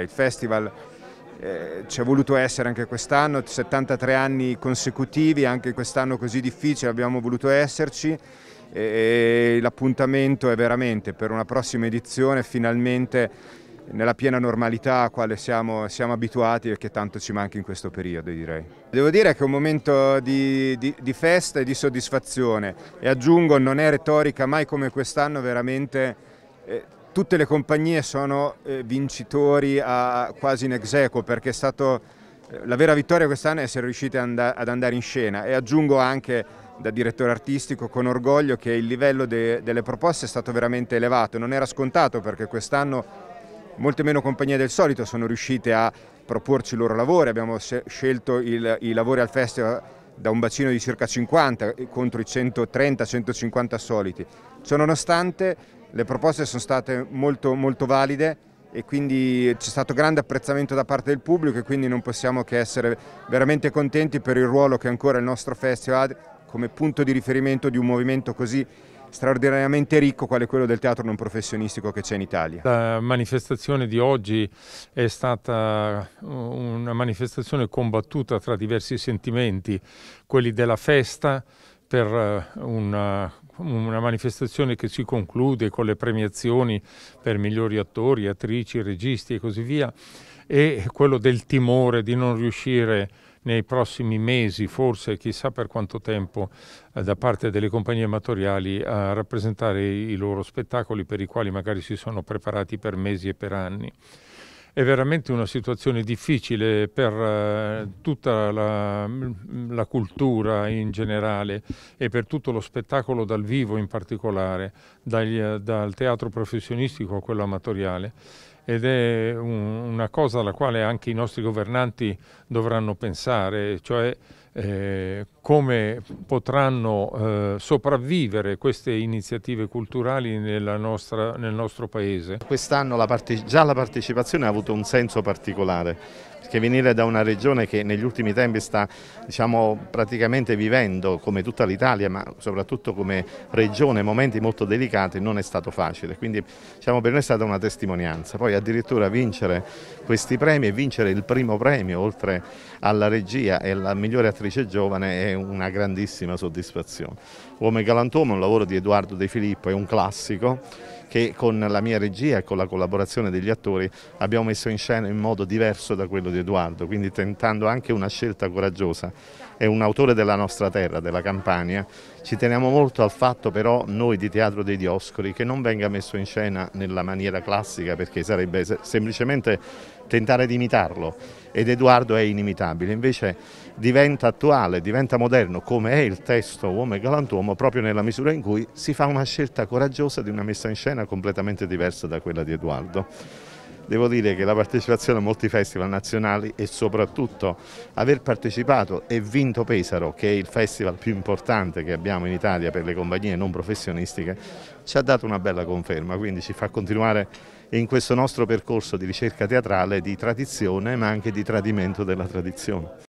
Il festival eh, ci è voluto essere anche quest'anno, 73 anni consecutivi, anche quest'anno così difficile abbiamo voluto esserci e, e l'appuntamento è veramente per una prossima edizione finalmente nella piena normalità a quale siamo, siamo abituati e che tanto ci manca in questo periodo direi. Devo dire che è un momento di, di, di festa e di soddisfazione e aggiungo non è retorica mai come quest'anno veramente eh, tutte le compagnie sono eh, vincitori a, quasi in ex equo perché stato, eh, la vera vittoria quest'anno è essere riusciti ad, and ad andare in scena e aggiungo anche da direttore artistico con orgoglio che il livello de delle proposte è stato veramente elevato, non era scontato perché quest'anno molte meno compagnie del solito sono riuscite a proporci il loro lavoro, abbiamo scelto il, i lavori al festival da un bacino di circa 50 eh, contro i 130-150 soliti. Ciononostante le proposte sono state molto, molto valide e quindi c'è stato grande apprezzamento da parte del pubblico e quindi non possiamo che essere veramente contenti per il ruolo che ancora il nostro festival ha come punto di riferimento di un movimento così straordinariamente ricco quale quello del teatro non professionistico che c'è in Italia. La manifestazione di oggi è stata uh, una manifestazione combattuta tra diversi sentimenti, quelli della festa per uh, una una manifestazione che si conclude con le premiazioni per migliori attori, attrici, registi e così via, e quello del timore di non riuscire nei prossimi mesi, forse chissà per quanto tempo, eh, da parte delle compagnie amatoriali a rappresentare i loro spettacoli per i quali magari si sono preparati per mesi e per anni. È veramente una situazione difficile per eh, tutta la, la cultura in generale e per tutto lo spettacolo dal vivo in particolare, dal, dal teatro professionistico a quello amatoriale ed è un, una cosa alla quale anche i nostri governanti dovranno pensare, cioè eh, come potranno eh, sopravvivere queste iniziative culturali nostra, nel nostro paese. Quest'anno già la partecipazione ha avuto un senso particolare che venire da una regione che negli ultimi tempi sta diciamo, praticamente vivendo come tutta l'Italia ma soprattutto come regione momenti molto delicati non è stato facile, quindi diciamo, per noi è stata una testimonianza. Poi addirittura vincere questi premi e vincere il primo premio oltre alla regia e alla migliore attrice giovane è una grandissima soddisfazione. Uomo galantuomo è un lavoro di Edoardo De Filippo, è un classico che con la mia regia e con la collaborazione degli attori abbiamo messo in scena in modo diverso da quello di Edoardo, quindi tentando anche una scelta coraggiosa. È un autore della nostra terra, della Campania. Ci teniamo molto al fatto però noi di Teatro dei Dioscori che non venga messo in scena nella maniera classica perché sarebbe semplicemente tentare di imitarlo ed Edoardo è inimitabile, invece diventa attuale, diventa moderno come è il testo Uomo e Galantuomo proprio nella misura in cui si fa una scelta coraggiosa di una messa in scena completamente diversa da quella di Edoardo devo dire che la partecipazione a molti festival nazionali e soprattutto aver partecipato e vinto Pesaro, che è il festival più importante che abbiamo in Italia per le compagnie non professionistiche, ci ha dato una bella conferma, quindi ci fa continuare in questo nostro percorso di ricerca teatrale di tradizione ma anche di tradimento della tradizione.